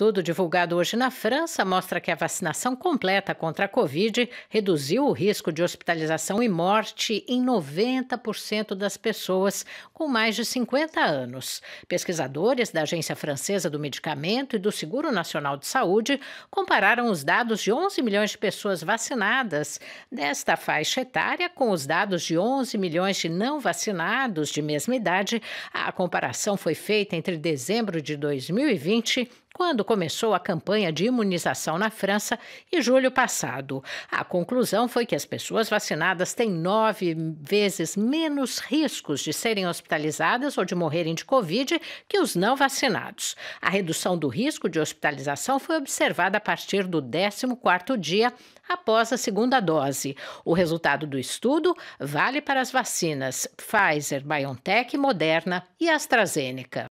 Tudo divulgado hoje na França mostra que a vacinação completa contra a Covid reduziu o risco de hospitalização e morte em 90% das pessoas com mais de 50 anos. Pesquisadores da Agência Francesa do Medicamento e do Seguro Nacional de Saúde compararam os dados de 11 milhões de pessoas vacinadas desta faixa etária com os dados de 11 milhões de não vacinados de mesma idade. A comparação foi feita entre dezembro de 2020 quando começou a campanha de imunização na França em julho passado. A conclusão foi que as pessoas vacinadas têm nove vezes menos riscos de serem hospitalizadas ou de morrerem de Covid que os não vacinados. A redução do risco de hospitalização foi observada a partir do 14º dia após a segunda dose. O resultado do estudo vale para as vacinas Pfizer, BioNTech, Moderna e AstraZeneca.